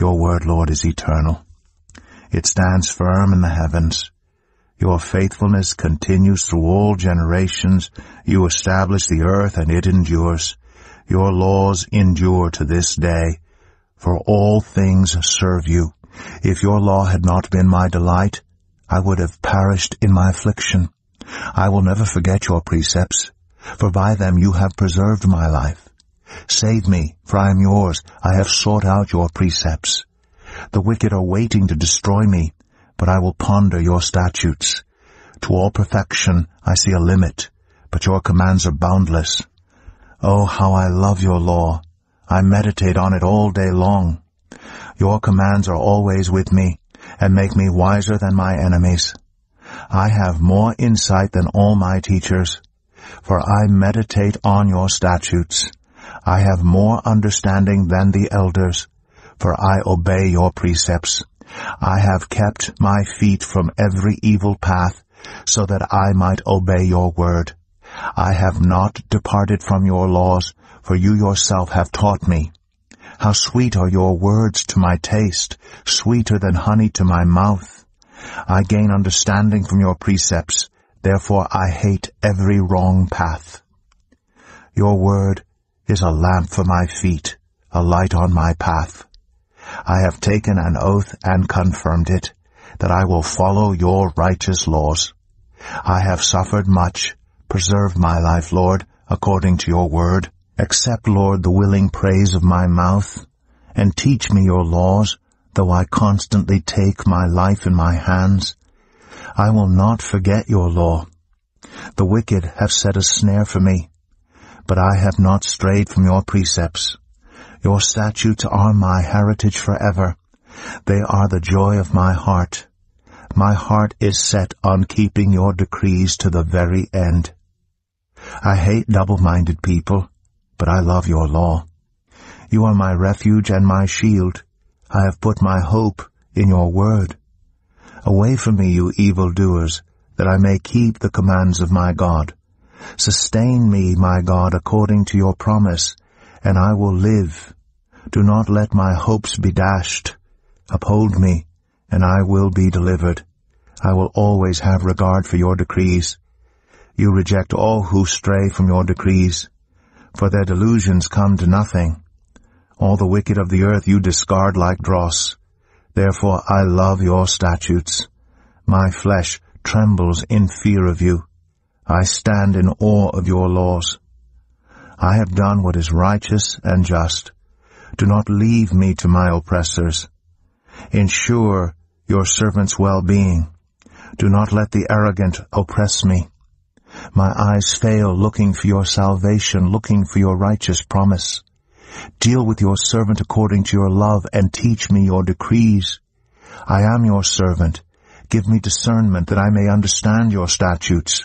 Your word, Lord, is eternal. It stands firm in the heavens. Your faithfulness continues through all generations. You establish the earth and it endures. Your laws endure to this day. For all things serve you. If your law had not been my delight, I would have perished in my affliction. I will never forget your precepts, for by them you have preserved my life. Save me, for I am yours. I have sought out your precepts. The wicked are waiting to destroy me, but I will ponder your statutes. To all perfection I see a limit, but your commands are boundless. Oh, how I love your law! I meditate on it all day long. Your commands are always with me, and make me wiser than my enemies. I have more insight than all my teachers, for I meditate on your statutes. I have more understanding than the elders, for I obey your precepts. I have kept my feet from every evil path, so that I might obey your word. I have not departed from your laws, for you yourself have taught me. How sweet are your words to my taste, sweeter than honey to my mouth. I gain understanding from your precepts, therefore I hate every wrong path. Your word is a lamp for my feet, a light on my path. I have taken an oath and confirmed it, that I will follow your righteous laws. I have suffered much. Preserve my life, Lord, according to your word. Accept, Lord, the willing praise of my mouth, and teach me your laws, though I constantly take my life in my hands. I will not forget your law. The wicked have set a snare for me but I have not strayed from your precepts. Your statutes are my heritage forever. They are the joy of my heart. My heart is set on keeping your decrees to the very end. I hate double-minded people, but I love your law. You are my refuge and my shield. I have put my hope in your word. Away from me, you evil doers, that I may keep the commands of my God. Sustain me, my God, according to your promise, and I will live. Do not let my hopes be dashed. Uphold me, and I will be delivered. I will always have regard for your decrees. You reject all who stray from your decrees, for their delusions come to nothing. All the wicked of the earth you discard like dross. Therefore I love your statutes. My flesh trembles in fear of you. I stand in awe of your laws. I have done what is righteous and just. Do not leave me to my oppressors. Ensure your servant's well-being. Do not let the arrogant oppress me. My eyes fail looking for your salvation, looking for your righteous promise. Deal with your servant according to your love and teach me your decrees. I am your servant. Give me discernment that I may understand your statutes.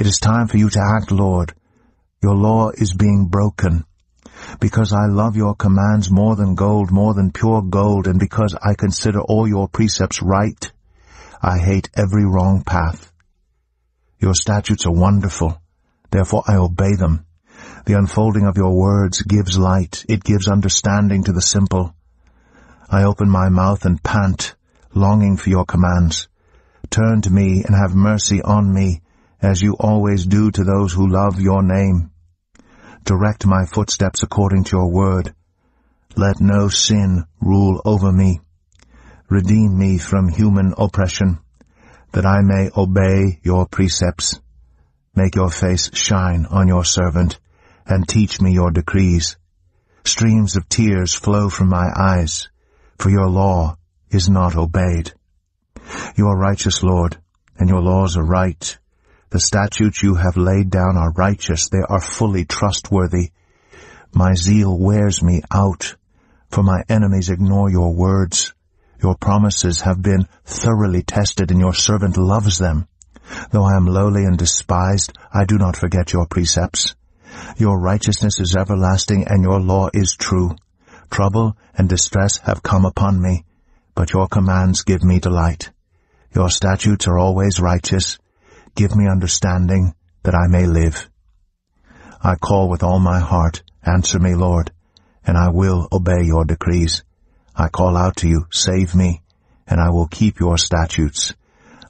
It is time for you to act, Lord. Your law is being broken. Because I love your commands more than gold, more than pure gold, and because I consider all your precepts right, I hate every wrong path. Your statutes are wonderful, therefore I obey them. The unfolding of your words gives light, it gives understanding to the simple. I open my mouth and pant, longing for your commands. Turn to me and have mercy on me, as you always do to those who love your name. Direct my footsteps according to your word. Let no sin rule over me. Redeem me from human oppression, that I may obey your precepts. Make your face shine on your servant, and teach me your decrees. Streams of tears flow from my eyes, for your law is not obeyed. You are righteous, Lord, and your laws are right. The statutes you have laid down are righteous, they are fully trustworthy. My zeal wears me out, for my enemies ignore your words. Your promises have been thoroughly tested, and your servant loves them. Though I am lowly and despised, I do not forget your precepts. Your righteousness is everlasting, and your law is true. Trouble and distress have come upon me, but your commands give me delight. Your statutes are always righteous, Give me understanding, that I may live. I call with all my heart, answer me, Lord, and I will obey your decrees. I call out to you, save me, and I will keep your statutes.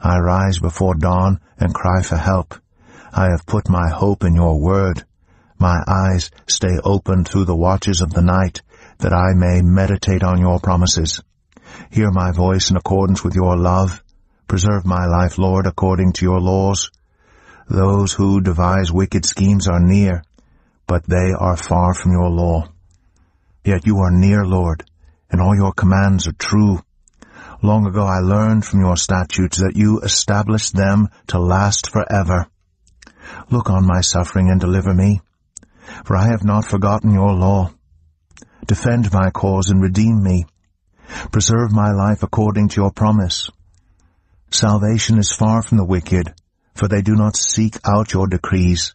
I rise before dawn and cry for help. I have put my hope in your word. My eyes stay open through the watches of the night, that I may meditate on your promises. Hear my voice in accordance with your love, Preserve my life, Lord, according to your laws. Those who devise wicked schemes are near, but they are far from your law. Yet you are near, Lord, and all your commands are true. Long ago I learned from your statutes that you established them to last forever. Look on my suffering and deliver me, for I have not forgotten your law. Defend my cause and redeem me. Preserve my life according to your promise. Salvation is far from the wicked, for they do not seek out your decrees.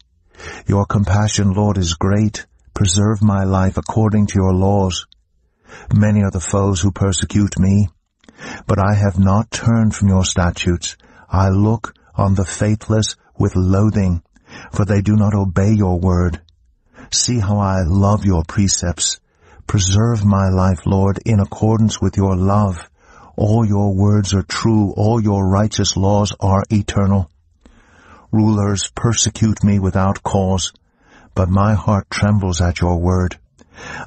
Your compassion, Lord, is great. Preserve my life according to your laws. Many are the foes who persecute me, but I have not turned from your statutes. I look on the faithless with loathing, for they do not obey your word. See how I love your precepts. Preserve my life, Lord, in accordance with your love. All your words are true, all your righteous laws are eternal. Rulers persecute me without cause, but my heart trembles at your word.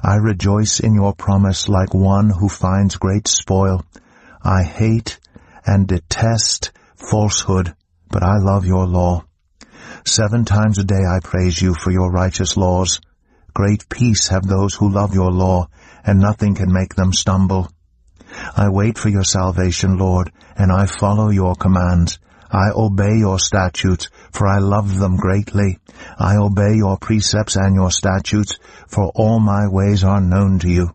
I rejoice in your promise like one who finds great spoil. I hate and detest falsehood, but I love your law. Seven times a day I praise you for your righteous laws. Great peace have those who love your law, and nothing can make them stumble. I wait for your salvation, Lord, and I follow your commands. I obey your statutes, for I love them greatly. I obey your precepts and your statutes, for all my ways are known to you.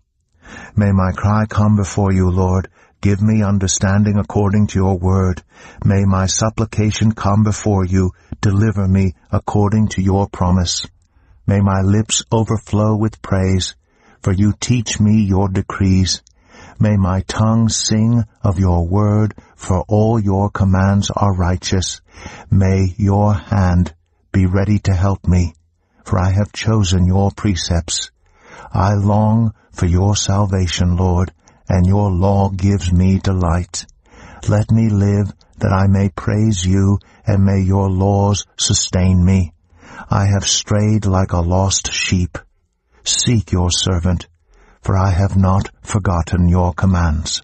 May my cry come before you, Lord. Give me understanding according to your word. May my supplication come before you. Deliver me according to your promise. May my lips overflow with praise, for you teach me your decrees. May my tongue sing of your word, for all your commands are righteous. May your hand be ready to help me, for I have chosen your precepts. I long for your salvation, Lord, and your law gives me delight. Let me live that I may praise you, and may your laws sustain me. I have strayed like a lost sheep. Seek your servant for I have not forgotten your commands.